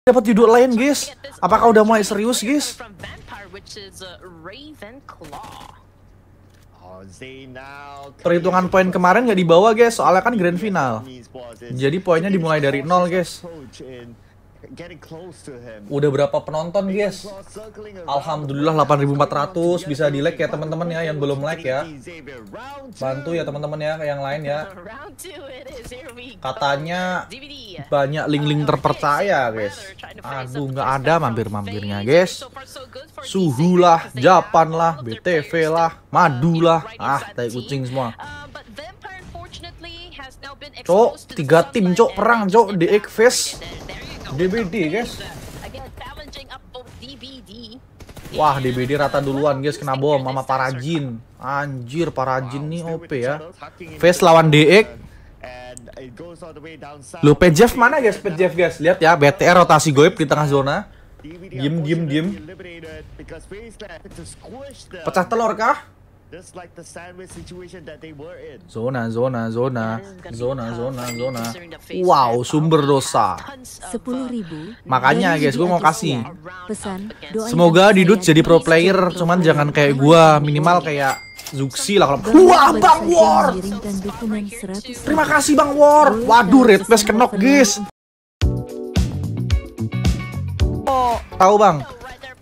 dapat judul lain guys apakah udah mulai serius guys uh, perhitungan poin kemarin gak dibawa guys soalnya kan grand final jadi poinnya dimulai dari nol guys Udah berapa penonton guys? Alhamdulillah 8400 bisa di like ya teman-teman ya yang belum like ya. Bantu ya teman-teman ya yang lain ya. Katanya banyak link-link uh, terpercaya guys. Aduh nggak ada mampir-mampirnya guys. Suhu lah, Japan lah, BTV lah, Madu lah. Ah, tai kucing semua. Uh, cok, tiga tim cok perang cok di Ekfest. DBD guys. Wah, DBD rata duluan guys kena bom sama Parajin. Anjir, Parajin nih OP ya. Face lawan DX. Lu Jeff mana guys? Jeff guys, lihat ya BTR rotasi goib di tengah zona. Gim gim gim Pecah telur kah? Just like the sandwich situation that they were in. Zona, zona, zona, zona, zona, zona. Wow, sumber dosa. Uh, Sepuluh ribu. Makanya guys, gue mau kasih. Pesan. Semoga Didut jadi pro player, cuman jangan kayak gua Minimal kayak Zuxi lah kalau Wah Bang War Terima kasih Bang War Waduh red best kenok guys Tahu Bang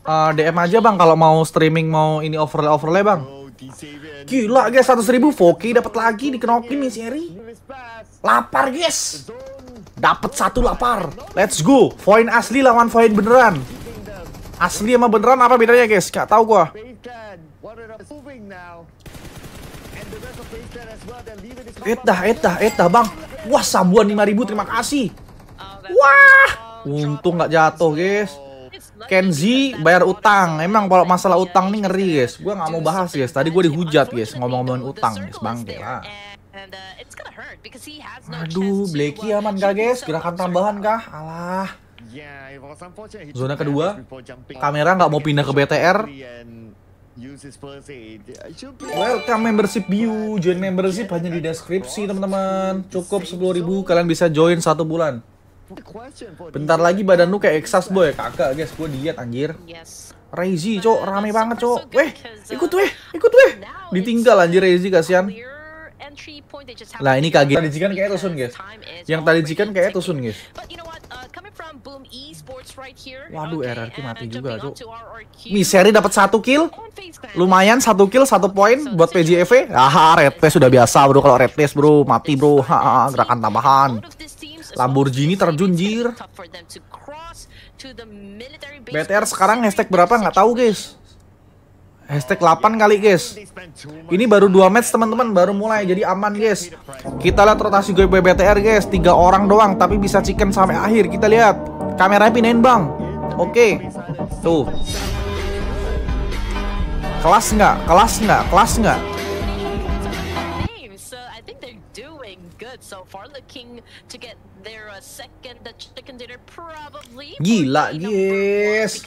uh, DM aja Bang kalau mau streaming mau ini overlay overlay Bang Gila guys, 100 ribu Voki dapat lagi dikenokin nih seri. Lapar guys. Dapat satu lapar. Let's go. Foin asli lawan foin beneran. Asli sama beneran apa bedanya guys? Gak tahu gua. Etah, etah, etah bang. Wah, sabuan 5000 terima kasih. Wah, untung nggak jatuh guys. Kenzi bayar utang. Emang kalau masalah utang nih ngeri guys. Gue nggak mau bahas guys. Tadi gue dihujat guys ngomong-ngomongin utang guys. Bangke lah. Aduh, Blacky aman gak guys? Gerakan tambahan kah? Alah. Zona kedua, kamera nggak mau pindah ke BTR. Welcome membership view, join membership hanya di deskripsi teman-teman. Cukup 10.000 kalian bisa join satu bulan. Bentar lagi badan lu kayak eksas boy, kakak guys, gue diet anjir. Rezi, cok, rame banget, cok. Uh, weh, ikut weh, ikut weh. Ditinggal anjir Rezi, kasihan. Lah ini kaget. Tadi jikan kayak Tusun, guys. Yang tadi jikan kayak Tusun, guys. Uh, Waduh, RRQ mati juga, cok. Misery dapat satu kill. Lumayan satu kill, satu poin buat PJFV. Haha e. red sudah biasa, bro. Kalau red bro, mati, bro. gerakan tambahan. Lamborghini terjun jir. BTR sekarang hashtag berapa nggak tahu guys. Hashtag 8 kali guys Ini baru 2 match teman-teman Baru mulai jadi aman guys Kita lihat rotasi gue BTR guys Tiga orang doang tapi bisa chicken sampai akhir Kita lihat Kamera pinain bang Oke okay. Tuh Kelas nggak? Kelas nggak? Kelas nggak? so far, looking to get their uh, second the chicken dinner probably. Gila, yes.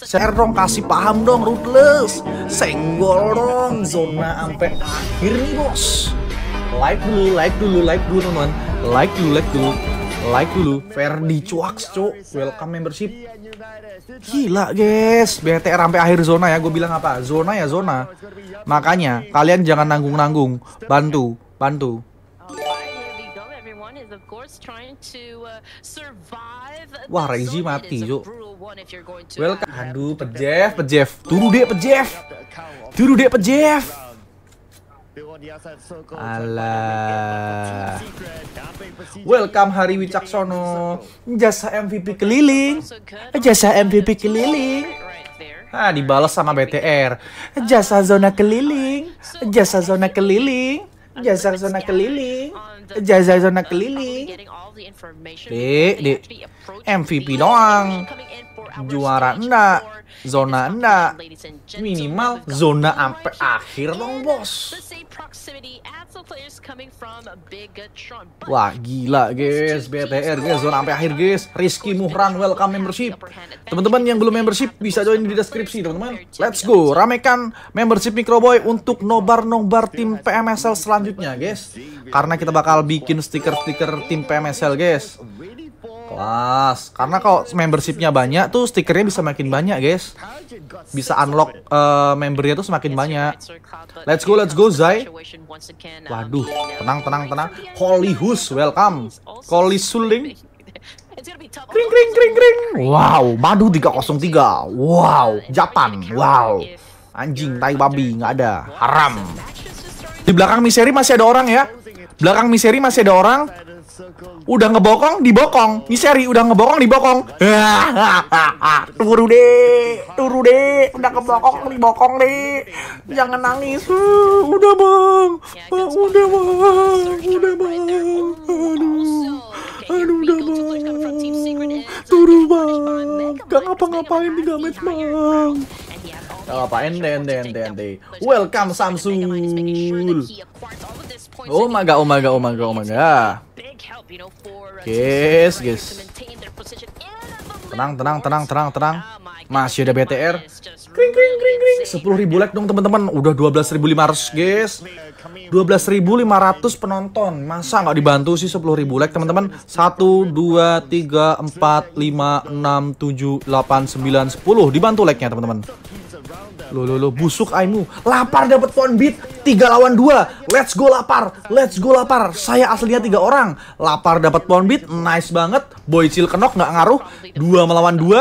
Share kasih paham dong, ruthless. Senggol dong, zona sampai akhir nih bos. Like dulu, like dulu, like dulu teman. Like dulu, like dulu. Like dulu, Ferdi Cuaks cu, welcome membership Gila guys, BTR sampai akhir zona ya, gue bilang apa? Zona ya zona Makanya, kalian jangan nanggung-nanggung, bantu, bantu Uh, Wah, Renji mati, yuk. Welcome. aduh, Pejef, Pejef. Turu dek, Pejef. Turu dek, Pejef. Alah. Welcome Hari Wicaksono. Jasa MVP keliling. Eh, jasa MVP keliling. Ah, dibalas sama BTR. Jasa zona keliling. Jasa zona keliling. Jasa zona keliling. Jasa zona keliling zona keliling. Dik, dik. MVP doang. Juara enggak. Zona enggak. Minimal zona sampai akhir dong, Bos. Wah, gila, guys. BTR, guys. Zona sampai akhir, guys. Rizky Muhran, welcome membership. Teman-teman yang belum membership bisa join di deskripsi, teman-teman. Let's go. Ramekan membership Microboy untuk nobar-nobar tim PMSL selanjutnya, guys. Karena kita bakal bikin stiker-stiker tim PMSL, guys. Kelas. Karena kalau membershipnya banyak tuh stikernya bisa makin banyak, guys. Bisa unlock uh, membernya tuh semakin banyak. Let's go, let's go, Zai. Waduh, tenang, tenang, tenang. Holy Hus, welcome. Holy Suling. Kring, kring, kring, kring. Wow, madu 303. Wow, Japan. Wow. Anjing, tai babi, nggak ada. Haram. Di belakang miseri masih ada orang ya. Belakang miseri masih ada orang. Udah ngebokong, dibokong. Ini seri udah ngebokong, dibokong. Turu deh, turu deh. Udah ngebokong, dibokong deh. Jangan nangis. Uh, udah bang, ya, uh, udah bang, udah bang. Aduh, aduh udah bang. Turu bang. Gak ngapa-ngapain di damage bang. Gak oh, apa Ende, Ende, Ende, Welcome Samsung. Oh, oh my god, oh my god, oh my god, oh my god. Guys, guys. Tenang, tenang, tenang, tenang, tenang. Masih ada BTR. Kring kring kring kring. ribu like dong teman-teman. Udah dua belas ribu lima ratus guys. Dua belas ribu lima ratus penonton. Masa nggak dibantu sih sepuluh ribu like, teman-teman? Satu, dua, tiga, empat, lima, enam, tujuh, 8 sembilan, sepuluh. Dibantu like-nya, teman-teman. Lo lo lo busuk aimu. Lapar dapat phone beat. tiga lawan dua Let's go lapar. Let's go lapar. Saya aslinya tiga orang. Lapar dapat phone beat. Nice banget. Boy Cil kenok nggak ngaruh. dua melawan dua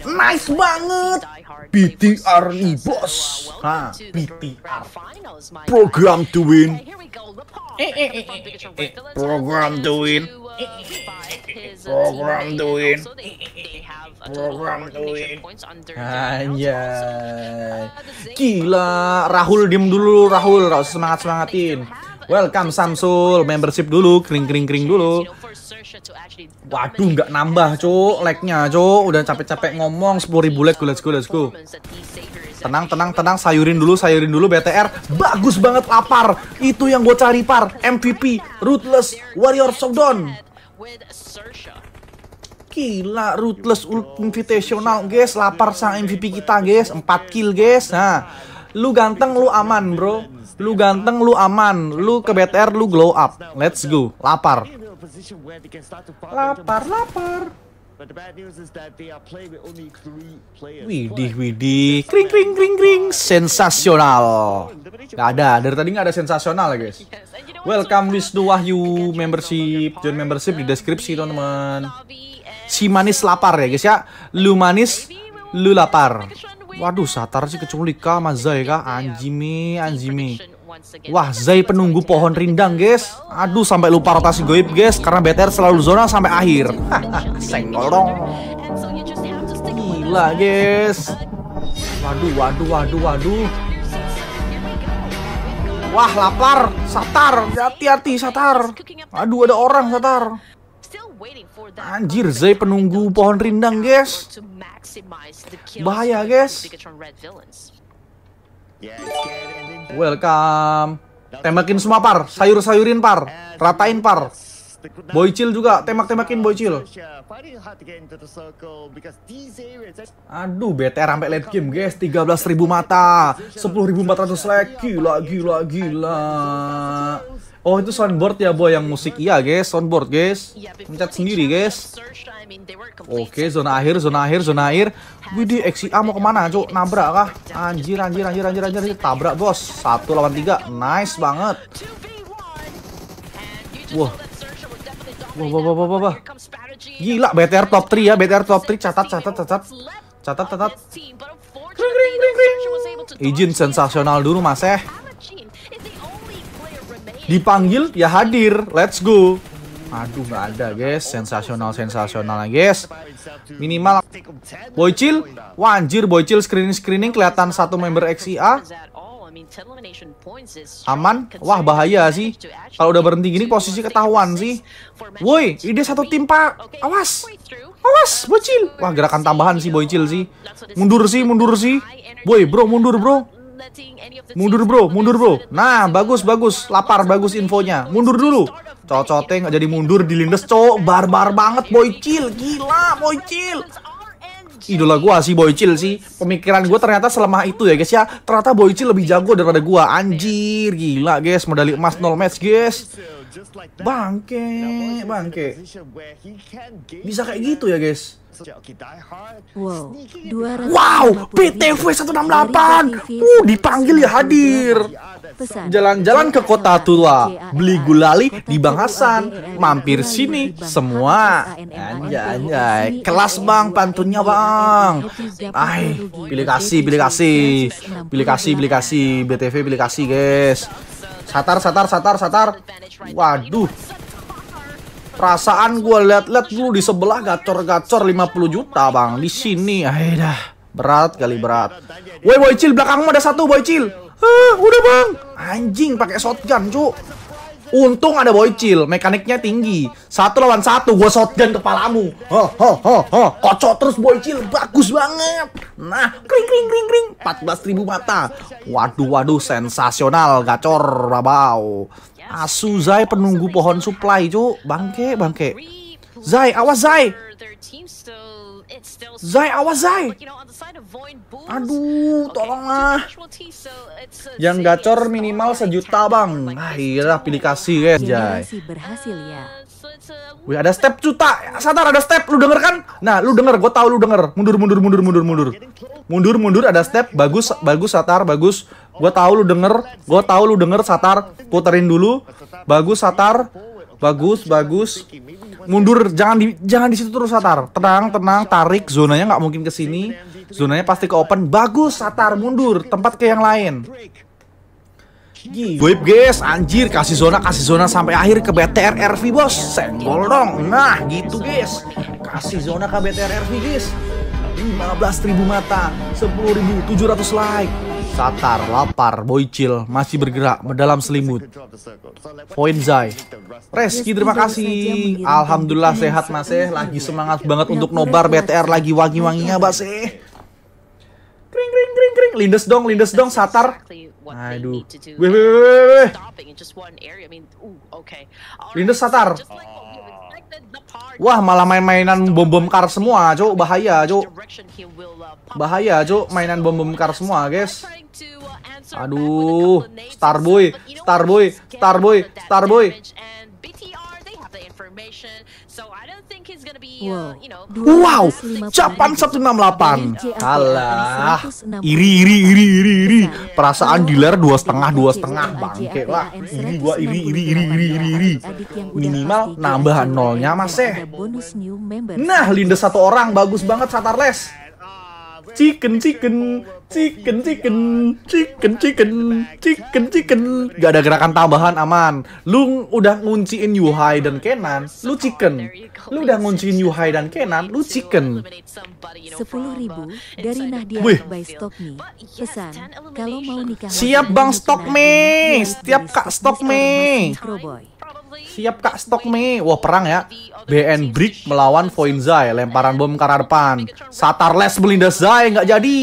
Nice banget. BTR nih bos hah? BTR program to win eh eh eh, eh, eh, eh, program to win program to win program to win anjay gila Rahul diem dulu Rahul Rahul semangat semangatin Welcome Samsul, membership dulu, kring-kring-kring dulu. Waduh, nggak nambah, cuk. Lagnya, cuk. Udah capek-capek ngomong 10 ribu lag, let's go, let's go. Tenang, tenang, tenang. Sayurin dulu, sayurin dulu BTR. Bagus banget lapar. Itu yang gue cari, par. MVP, Ruthless, Warrior Showdown. Gila, Ruthless Invitational, guys. Lapar sang MVP kita, guys. empat kill, guys. Nah, Lu ganteng, lu aman, bro. Lu ganteng, lu aman. Lu ke BTR, lu glow up. Let's go. Lapar. Lapar, lapar. Widih, widih, kring, kring, kring, kring, sensasional. Gak ada, dari tadi nggak ada sensasional ya guys. Welcome Wisnu Wahyu membership, join membership di deskripsi teman-teman. Si manis lapar ya guys ya, lu manis, lu lapar. Waduh, Satar sih kecuali kah sama Zai kah? Iya. Anjimi, anjimi. Wah, Zai penunggu pohon rindang, guys. Aduh, sampai lupa rotasi goib, guys. Karena BTR selalu zona sampai akhir. Senggol dong. Gila, guys. Waduh, waduh, waduh, waduh. Wah, lapar. Satar, hati-hati, Satar. Aduh, ada orang, Satar. Anjir, Zay penunggu pohon rindang, guys. Bahaya, guys. Welcome. Temakin semua par, sayur-sayurin par, ratain par. Boycil juga, temak-temakin Boycil. Aduh, BTR sampai late game, guys. 13.000 mata, 10.400 lag. Gila, gila, gila. Oh itu soundboard ya boy yang musik iya guys soundboard guys pencet sendiri guys Oke zona akhir zona akhir zona akhir Widi eksi A mau kemana cok nabrak kah anjir anjir anjir anjir anjir tabrak bos Satu lawan tiga, nice banget Wah Wah wah wah wah wah Gila BTR top 3 ya BTR top 3 catat catat catat catat catat Ring ring ring ring Izin sensasional dulu mas eh dipanggil ya hadir let's go aduh nggak ada guys sensasional sensasional ya, guys minimal boycil wanjir boycil, screening screening kelihatan satu member XIA aman wah bahaya sih kalau udah berhenti gini posisi ketahuan sih woi ide satu tim pak awas awas boycil. wah gerakan tambahan sih boycil sih mundur sih mundur sih Woi bro mundur bro Mundur bro, mundur bro. Nah, bagus bagus, lapar bagus infonya. Mundur dulu. Cocote nggak jadi mundur dilindes cowok barbar banget boycil, gila boycil. Idola gua sih boycil sih. Pemikiran gua ternyata selemah itu ya guys ya. Ternyata boycil lebih jago daripada gua. Anjir, gila guys, medali emas 0 match guys. Bangke, bangke. Bisa kayak gitu ya, guys. Wow, wow PTV 168. Uh, dipanggil ya hadir. Jalan-jalan ke kota tua, beli gulali di Bang Hasan, mampir sini semua. Anjay, anjay. Kelas Bang pantunnya, Bang. Ay, pilih kasih, pilih kasih. Pilih kasih, pilih kasih. BTV pilih kasih, guys. Satar, satar, satar, satar. Waduh. Perasaan gue liat-liat dulu di sebelah gacor-gacor 50 juta bang. Di sini, dah Berat kali berat. Woi bocil, belakangmu ada satu bocil. Ah, udah bang. Anjing pakai shotgun cu. Untung ada bocil, mekaniknya tinggi. Satu lawan satu, gue shotgun kepalamu. Ho, ho, ho, ho. Kocok terus bocil, bagus banget. Nah, kring kring kring kring 14.000 mata. Waduh waduh sensasional gacor babau. Asu ah, Zai penunggu pohon supply, Cuk. Bangke, bangke. Zai, awas Zai. Zai, awas Zai. Aduh, tolonglah. Yang gacor minimal sejuta, Bang. Akhirnya pilih kasih, guys, Zai. berhasil ya. Wih ada step cuta, ya, Satar ada step, lu denger kan? Nah lu denger, gue tau lu denger, mundur mundur mundur mundur mundur, mundur mundur ada step, bagus bagus satar bagus, gue tau lu denger, gue tau lu denger satar, puterin dulu, bagus satar, bagus bagus, mundur jangan di jangan di situ terus satar, tenang tenang tarik zonanya nggak mungkin kesini, sini, zonanya pasti ke open, bagus satar mundur tempat ke yang lain. Goib guys, anjir kasih zona kasih zona sampai akhir ke BTR RV bos. Senggol dong. Nah, gitu guys. Kasih zona ke BTR RV guys. ribu mata, ribu 10.700 like. Satar, lapar, chill masih bergerak, mendalam selimut. Zai, Reski terima kasih. Alhamdulillah sehat Mas eh, lagi semangat banget untuk nobar BTR lagi wangi-wanginya Mas eh ring, lindes dong, lindes dong, satar. Aduh. Wih, wih, wih, wih. Lindes satar. Wah, malah main-mainan bom-bom kar semua, cuk. Bahaya, cuk. Uh, Bahaya, cuk. Mainan bom-bom kar semua, guys. Uh, Aduh, Starboy, Starboy, Starboy, Starboy. Wow, wow. Japam 168. Alah, iri iri iri iri iri. Perasaan dealer dua setengah dua setengah bangke lah. Iri gua iri iri iri iri iri iri. Minimal nambahan gitu. nolnya mas eh. Nah, Linda satu orang bagus banget Satarles chicken chicken chicken chicken chicken chicken chicken chicken gak ada gerakan tambahan aman lu udah ngunciin Yuhai dan Kenan lu chicken lu udah ngunciin Yuhai dan Kenan lu chicken sepuluh ribu dari Nadia Wih. by Stockme pesan kalau mau nikah siap bang Stockme setiap kak Stockme Siap kak, stok me. Wah perang ya. BN Brick melawan Voinzai. Lemparan bom ke arah depan. Satar les melindas Zai. Nggak jadi.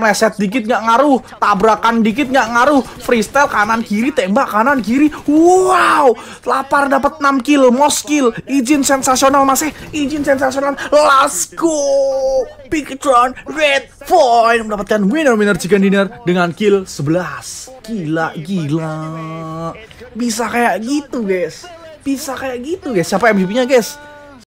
Meleset dikit nggak ngaruh. Tabrakan dikit nggak ngaruh. Freestyle kanan kiri, tembak kanan kiri. Wow. Lapar dapat 6 kill. Most kill. Izin sensasional masih. Izin sensasional. Let's go. Picktron Red Point mendapatkan winner-winner chicken dinner dengan kill 11. Gila, gila. Bisa kayak gitu guys bisa kayak gitu guys siapa MVP-nya guys